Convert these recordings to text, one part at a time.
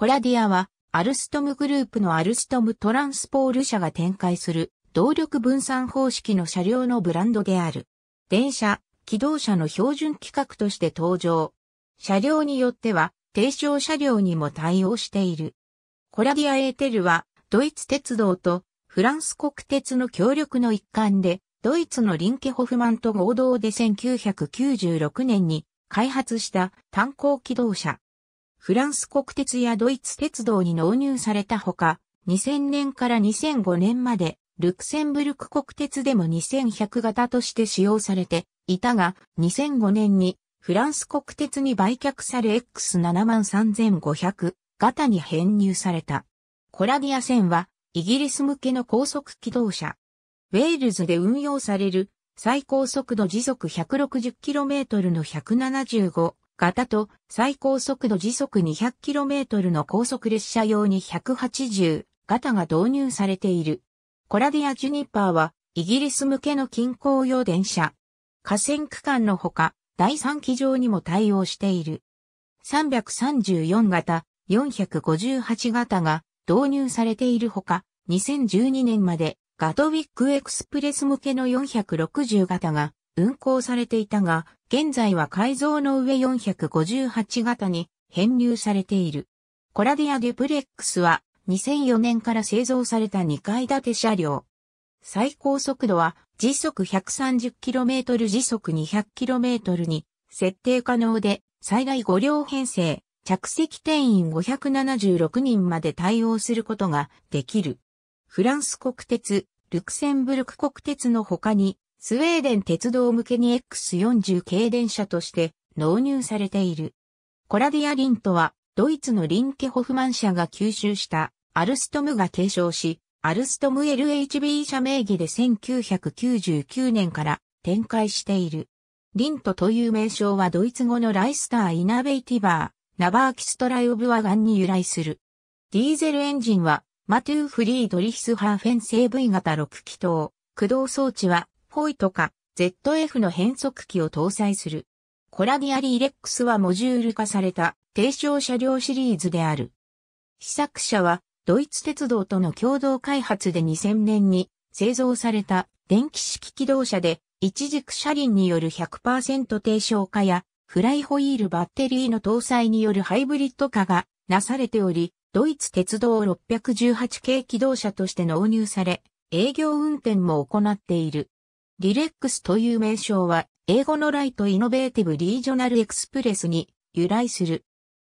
コラディアは、アルストムグループのアルストムトランスポール社が展開する動力分散方式の車両のブランドである。電車、機動車の標準規格として登場。車両によっては、低床車両にも対応している。コラディアエーテルは、ドイツ鉄道とフランス国鉄の協力の一環で、ドイツのリンケホフマンと合同で1996年に開発した単行機動車、フランス国鉄やドイツ鉄道に納入されたほか、2000年から2005年まで、ルクセンブルク国鉄でも2100型として使用されていたが、2005年にフランス国鉄に売却され X73500 型に編入された。コラディア線はイギリス向けの高速機動車。ウェールズで運用される最高速度時速 160km の175型と最高速度時速 200km の高速列車用に180型が導入されている。コラディア・ジュニパーはイギリス向けの近郊用電車。河川区間のほか第3機場にも対応している。334型、458型が導入されているほか、2012年までガトウィックエクスプレス向けの460型が運行されていたが、現在は改造の上458型に編入されている。コラディアデュプレックスは2004年から製造された2階建て車両。最高速度は時速 130km 時速 200km に設定可能で最大5両編成、着席定員576人まで対応することができる。フランス国鉄、ルクセンブルク国鉄の他にスウェーデン鉄道向けに X40 軽電車として納入されている。コラディアリンとは、ドイツのリンケホフマン社が吸収したアルストムが継承し、アルストム LHB 社名義で1999年から展開している。リントという名称はドイツ語のライスターイナベイティバー、ナバーキストライオブワガンに由来する。ディーゼルエンジンは、マトゥー・フリードリヒス・ハーフェン製 V 型6気筒。駆動装置はホイトか ZF の変速機を搭載する。コラディアリーレックスはモジュール化された低床車両シリーズである。試作車はドイツ鉄道との共同開発で2000年に製造された電気式機動車で一軸車輪による100%低床化やフライホイールバッテリーの搭載によるハイブリッド化がなされており、ドイツ鉄道618系機動車として納入され、営業運転も行っている。リレックスという名称は、英語のライトイノベーティブリージョナルエクスプレスに由来する。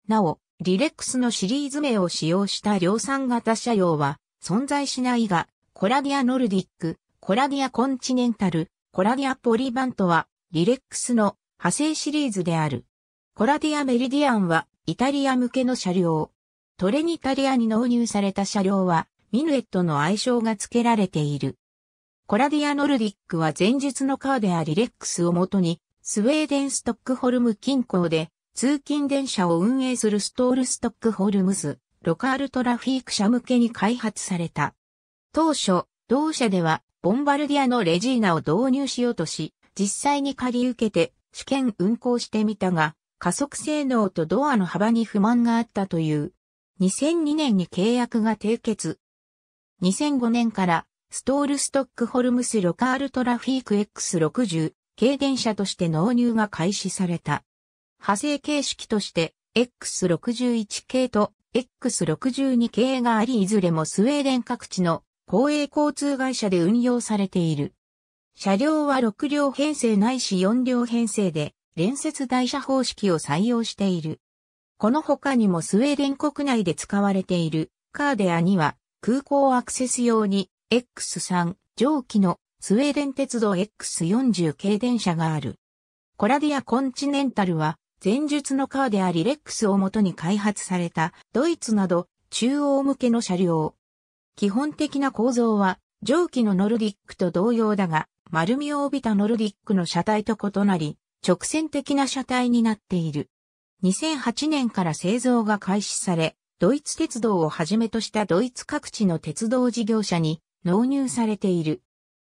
なお、リレックスのシリーズ名を使用した量産型車両は存在しないが、コラディアノルディック、コラディアコンチネンタル、コラディアポリバントは、リレックスの派生シリーズである。コラディアメリディアンは、イタリア向けの車両。トレニタリアに納入された車両は、ミヌエットの愛称が付けられている。コラディア・ノルディックは前述のカーデア・リレックスをもとに、スウェーデン・ストックホルム近郊で通勤電車を運営するストール・ストックホルムズ、ロカールトラフィーク社向けに開発された。当初、同社では、ボンバルディアのレジーナを導入しようとし、実際に借り受けて試験運行してみたが、加速性能とドアの幅に不満があったという。2002年に契約が締結。2005年からストールストックホルムスロカールトラフィーク X60 軽電車として納入が開始された。派生形式として X61 系と X62 系がありいずれもスウェーデン各地の公営交通会社で運用されている。車両は6両編成ないし4両編成で連接台車方式を採用している。この他にもスウェーデン国内で使われているカーデアには空港アクセス用に X3 蒸気のスウェーデン鉄道 X40 系電車がある。コラディア・コンチネンタルは前述のカーでありレックスをもとに開発されたドイツなど中央向けの車両。基本的な構造は蒸気のノルディックと同様だが丸みを帯びたノルディックの車体と異なり直線的な車体になっている。2008年から製造が開始され、ドイツ鉄道をはじめとしたドイツ各地の鉄道事業者に納入されている。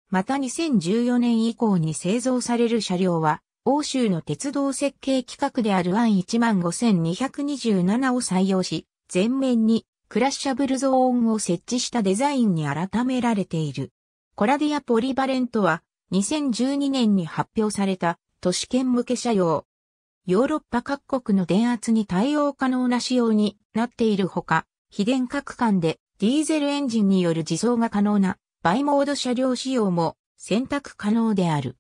また2014年以降に製造される車両は、欧州の鉄道設計規格である AN15227 を採用し、前面にクラッシャブルゾーンを設置したデザインに改められている。コラディアポリバレントは2012年に発表された都市圏向け車両。ヨーロッパ各国の電圧に対応可能な仕様になっているほか、非電各間でディーゼルエンジンによる自走が可能なバイモード車両仕様も選択可能である。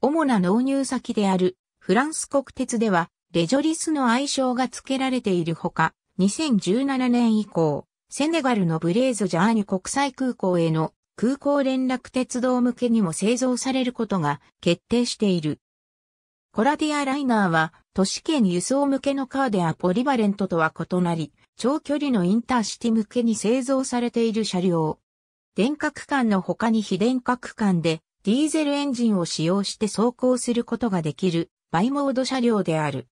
主な納入先であるフランス国鉄ではレジョリスの愛称が付けられているほか、2017年以降、セネガルのブレーズジャーニュ国際空港への空港連絡鉄道向けにも製造されることが決定している。コラディアライナーは都市圏輸送向けのカーデアポリバレントとは異なり、長距離のインターシティ向けに製造されている車両。電化区間の他に非電化区間でディーゼルエンジンを使用して走行することができるバイモード車両である。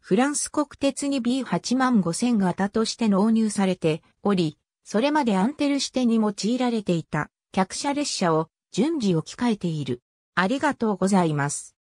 フランス国鉄に B8 5000型として納入されており、それまでアンテル支店に用いられていた客車列車を順次置き換えている。ありがとうございます。